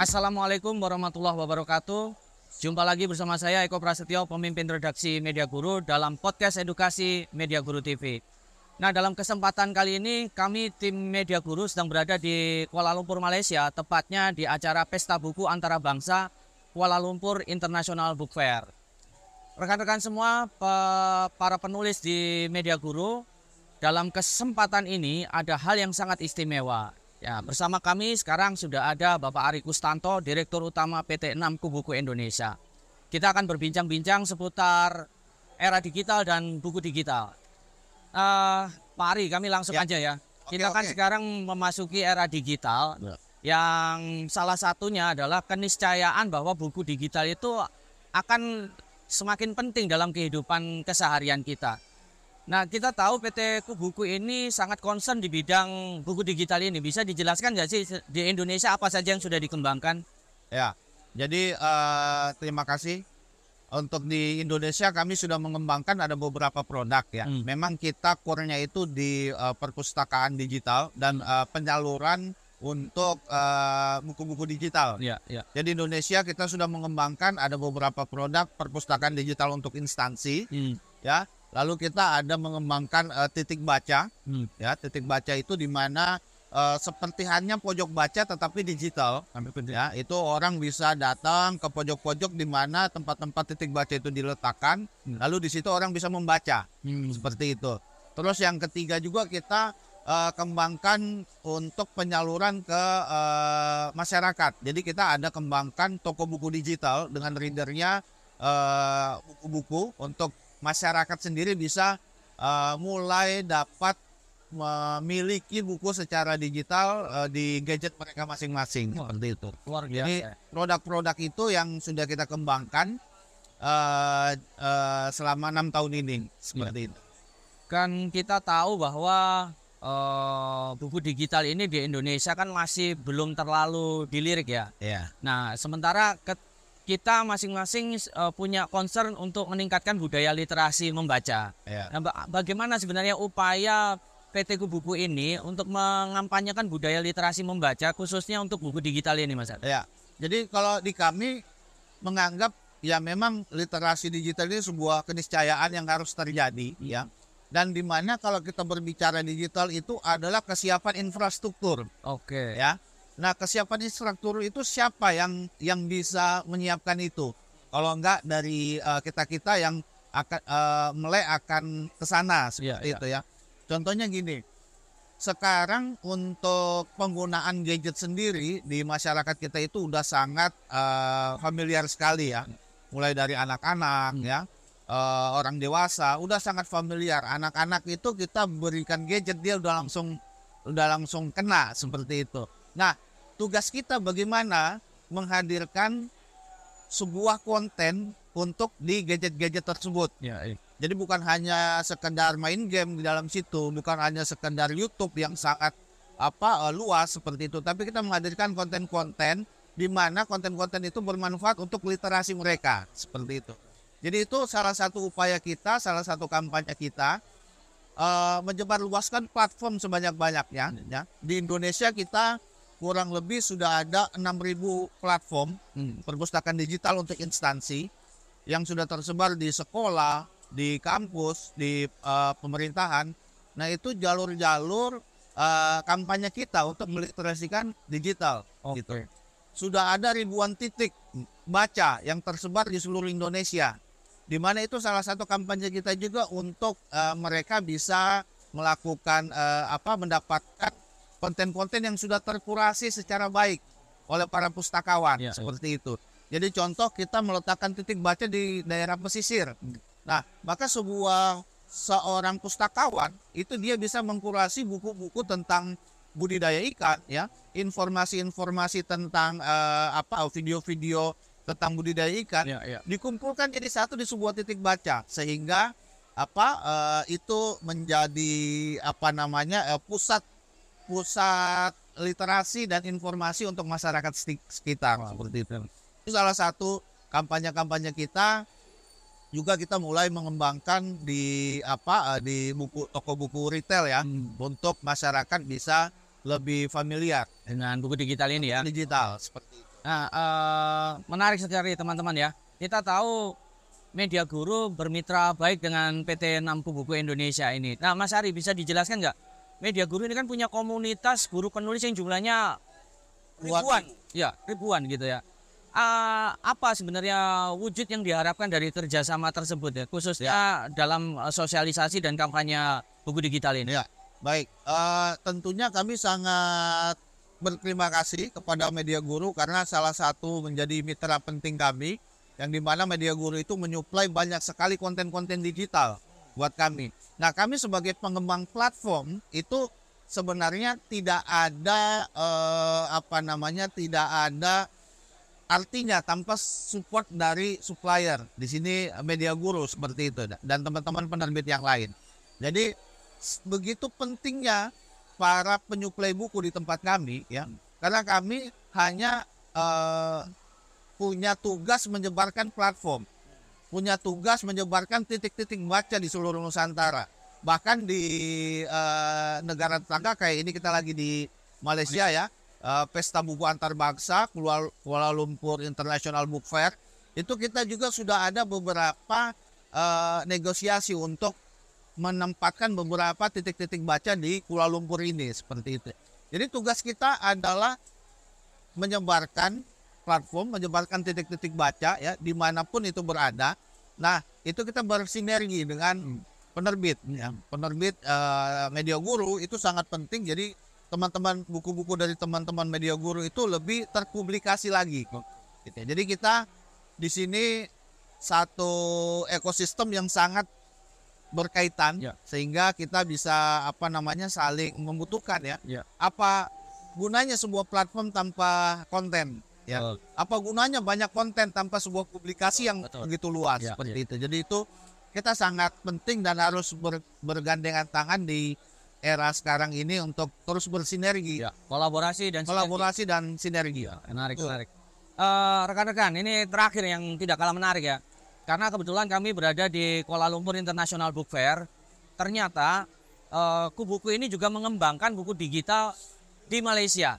Assalamualaikum warahmatullahi wabarakatuh. Jumpa lagi bersama saya Eko Prasetyo, pemimpin redaksi Media Guru dalam podcast edukasi Media Guru TV. Nah, dalam kesempatan kali ini kami tim Media Guru sedang berada di Kuala Lumpur, Malaysia, tepatnya di acara Pesta Buku antara bangsa Kuala Lumpur International Book Fair. Rekan-rekan semua, pe para penulis di Media Guru, dalam kesempatan ini ada hal yang sangat istimewa, Ya, bersama kami sekarang sudah ada Bapak Ari Kustanto, Direktur Utama PT 6 Kubuku Indonesia. Kita akan berbincang-bincang seputar era digital dan buku digital. Uh, Pak Ari, kami langsung ya. aja ya. Oke, Kita kan sekarang memasuki era digital, ya. yang salah satunya adalah keniscayaan bahwa buku digital itu akan semakin penting dalam kehidupan keseharian kita. Nah, kita tahu PT Kubuku ini sangat concern di bidang buku digital ini. Bisa dijelaskan nggak sih di Indonesia apa saja yang sudah dikembangkan? Ya, jadi uh, terima kasih. Untuk di Indonesia kami sudah mengembangkan ada beberapa produk ya. Hmm. Memang kita core itu di uh, perpustakaan digital dan uh, penyaluran untuk buku buku-buku digital. Ya, ya. Jadi Indonesia kita sudah mengembangkan ada beberapa produk perpustakaan digital untuk instansi, hmm. ya. Lalu kita ada mengembangkan uh, titik baca, hmm. ya titik baca itu di mana uh, eh, seperti hanya pojok baca tetapi digital. Ya, itu orang bisa datang ke pojok-pojok di mana tempat-tempat titik baca itu diletakkan, hmm. lalu di situ orang bisa membaca hmm. seperti itu. Terus yang ketiga juga kita uh, kembangkan untuk penyaluran ke uh, masyarakat. Jadi kita ada kembangkan toko buku digital dengan readernya buku-buku uh, buku -buku untuk masyarakat sendiri bisa uh, mulai dapat memiliki buku secara digital uh, di gadget mereka masing-masing seperti itu. Luar biasa. Jadi produk-produk itu yang sudah kita kembangkan uh, uh, selama enam tahun ini iya. seperti ya. itu. Kan kita tahu bahwa uh, buku digital ini di Indonesia kan masih belum terlalu dilirik ya. Ya. Nah sementara ke kita masing-masing uh, punya concern untuk meningkatkan budaya literasi membaca. Ya. Nah, bagaimana sebenarnya upaya PT Kubuku ini untuk mengampanyekan budaya literasi membaca khususnya untuk buku digital ini, Mas? Ya. Jadi kalau di kami menganggap ya memang literasi digital ini sebuah keniscayaan yang harus terjadi, hmm. ya. Dan dimana kalau kita berbicara digital itu adalah kesiapan infrastruktur. Oke. Okay. Ya Nah, kesiapan instruktur itu siapa yang yang bisa menyiapkan itu? Kalau enggak dari uh, kita-kita yang akan uh, eh, melek akan kesana sana iya, seperti yeah, itu yeah. ya. Contohnya gini. Sekarang untuk penggunaan gadget sendiri di masyarakat kita itu udah sangat uh, familiar sekali ya. Hmm. Mulai dari anak-anak hmm. ya uh, orang dewasa udah sangat familiar anak-anak itu kita berikan gadget dia udah langsung udah langsung kena seperti itu nah tugas kita bagaimana menghadirkan sebuah konten untuk di gadget-gadget tersebut. Ya, ya. Jadi bukan hanya sekedar main game di dalam situ, bukan hanya sekedar YouTube yang sangat apa eh, luas seperti itu, tapi kita menghadirkan konten-konten di mana konten-konten itu bermanfaat untuk literasi mereka seperti itu. Jadi itu salah satu upaya kita, salah satu kampanye kita uh, eh, menyebar platform sebanyak-banyaknya. Ya. Di Indonesia kita kurang lebih sudah ada 6.000 platform hmm. perpustakaan digital untuk instansi yang sudah tersebar di sekolah, di kampus, di uh, pemerintahan. Nah, itu jalur-jalur uh, kampanye kita untuk meliterasikan digital okay. gitu. Sudah ada ribuan titik baca yang tersebar di seluruh Indonesia. Di mana itu salah satu kampanye kita juga untuk uh, mereka bisa melakukan uh, apa mendapatkan konten-konten yang sudah terkurasi secara baik oleh para pustakawan ya, seperti ya. itu. Jadi contoh kita meletakkan titik baca di daerah pesisir. Nah, maka sebuah seorang pustakawan itu dia bisa mengkurasi buku-buku tentang budidaya ikan ya, informasi-informasi tentang uh, apa video-video tentang budidaya ikan ya, ya. dikumpulkan jadi satu di sebuah titik baca sehingga apa uh, itu menjadi apa namanya uh, pusat pusat literasi dan informasi untuk masyarakat sekitar wow. seperti itu. Itu salah satu kampanye-kampanye kita juga kita mulai mengembangkan di apa eh, di buku toko buku retail ya hmm. untuk masyarakat bisa lebih familiar dengan buku digital ini ya digital seperti itu. Nah, uh, menarik sekali teman-teman ya. Kita tahu Media Guru bermitra baik dengan PT Nampu Buku Indonesia ini. Nah, Mas Ari bisa dijelaskan nggak media guru ini kan punya komunitas guru penulis yang jumlahnya ribuan, ya ribuan gitu ya. Uh, apa sebenarnya wujud yang diharapkan dari kerjasama tersebut ya, khususnya ya. dalam eh, sosialisasi dan kampanye buku digital ini? Ya, baik. Uh, tentunya kami sangat berterima kasih kepada Media Guru karena salah satu menjadi mitra penting kami yang dimana Media Guru itu menyuplai banyak sekali konten-konten digital buat kami. Nah, kami sebagai pengembang platform itu sebenarnya tidak ada eh, apa namanya tidak ada artinya tanpa support dari supplier di sini media guru seperti itu dan teman-teman penerbit yang lain jadi begitu pentingnya para penyuplai buku di tempat kami ya karena kami hanya eh, punya tugas menyebarkan platform punya tugas menyebarkan titik-titik baca di seluruh Nusantara. Bahkan di uh, negara tetangga kayak ini kita lagi di Malaysia ya, uh, pesta buku antar bangsa, Kuala Lumpur International Book Fair itu kita juga sudah ada beberapa uh, negosiasi untuk menempatkan beberapa titik-titik baca di Kuala Lumpur ini seperti itu. Jadi tugas kita adalah menyebarkan platform menyebarkan titik-titik baca ya dimanapun itu berada nah itu kita bersinergi dengan hmm. penerbit ya hmm. penerbit uh, media guru itu sangat penting jadi teman-teman buku-buku dari teman-teman media guru itu lebih terpublikasi lagi oh. gitu ya. jadi kita di sini satu ekosistem yang sangat berkaitan ya. sehingga kita bisa apa namanya saling membutuhkan ya. ya. Apa gunanya sebuah platform tanpa konten? ya Betul. apa gunanya banyak konten tanpa sebuah publikasi yang Betul. begitu luas ya, seperti ya. itu jadi itu kita sangat penting dan harus ber, bergandengan tangan di era sekarang ini untuk terus bersinergi ya, kolaborasi dan kolaborasi sinergi. dan sinergi ya, menarik Betul. menarik eh, rekan-rekan uh, ini terakhir yang tidak kalah menarik ya karena kebetulan kami berada di Kuala Lumpur International Book Fair ternyata uh, kubuku ini juga mengembangkan buku digital di Malaysia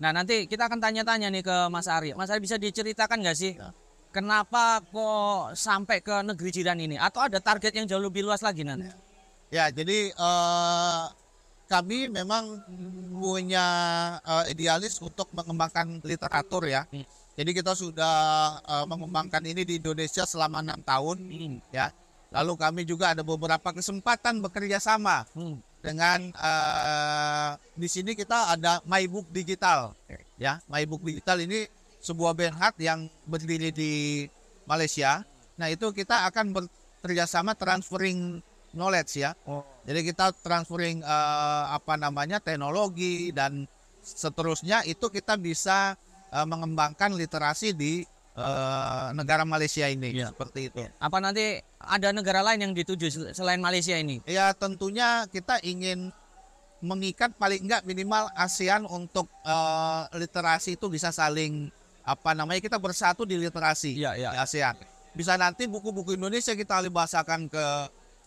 Nah nanti kita akan tanya-tanya nih ke Mas Ari. Mas Ari bisa diceritakan nggak sih ya. kenapa kok sampai ke negeri jiran ini? Atau ada target yang jauh lebih luas lagi nanti? Ya jadi uh, kami memang punya uh, idealis untuk mengembangkan literatur ya. Hmm. Jadi kita sudah uh, mengembangkan ini di Indonesia selama enam tahun hmm. ya. Lalu kami juga ada beberapa kesempatan bekerja sama. Hmm dengan uh, di sini kita ada MyBook Digital ya MyBook Digital ini sebuah Bernhard yang berdiri di Malaysia nah itu kita akan bekerjasama transferring knowledge ya oh. jadi kita transferring uh, apa namanya teknologi dan seterusnya itu kita bisa uh, mengembangkan literasi di uh, negara Malaysia ini ya. seperti itu. Iya. Apa nanti ada negara lain yang dituju selain Malaysia ini? Ya tentunya kita ingin mengikat paling enggak minimal ASEAN untuk uh, literasi itu bisa saling apa namanya kita bersatu di literasi ya, ya. di ASEAN. Bisa nanti buku-buku Indonesia kita alih ke eh,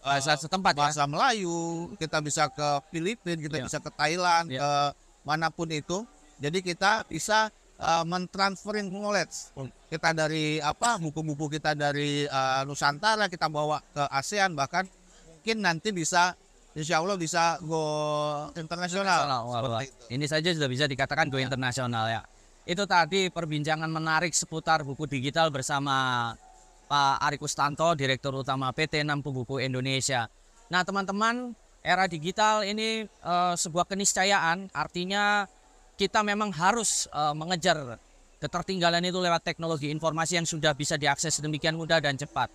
bahasa setempat ya? bahasa ya? Melayu, kita bisa ke Filipina, kita ya. bisa ke Thailand, ya. ke manapun itu. Jadi kita bisa uh, mentransferin knowledge oh. kita dari apa buku-buku kita dari uh, Nusantara kita bawa ke ASEAN bahkan mungkin nanti bisa Insya Allah bisa go internasional. Ini saja sudah bisa dikatakan go iya. internasional ya. Itu tadi perbincangan menarik seputar buku digital bersama Pak Ari Kustanto, Direktur Utama PT 6 Buku Indonesia. Nah teman-teman, era digital ini uh, sebuah keniscayaan, artinya kita memang harus uh, mengejar ketertinggalan itu lewat teknologi informasi yang sudah bisa diakses demikian mudah dan cepat.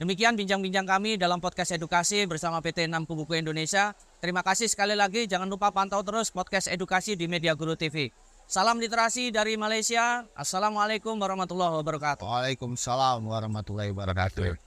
Demikian bincang-bincang kami dalam podcast edukasi bersama PT 6 Buku Indonesia. Terima kasih sekali lagi. Jangan lupa pantau terus podcast edukasi di Media Guru TV. Salam literasi dari Malaysia. Assalamualaikum warahmatullahi wabarakatuh. Waalaikumsalam warahmatullahi wabarakatuh.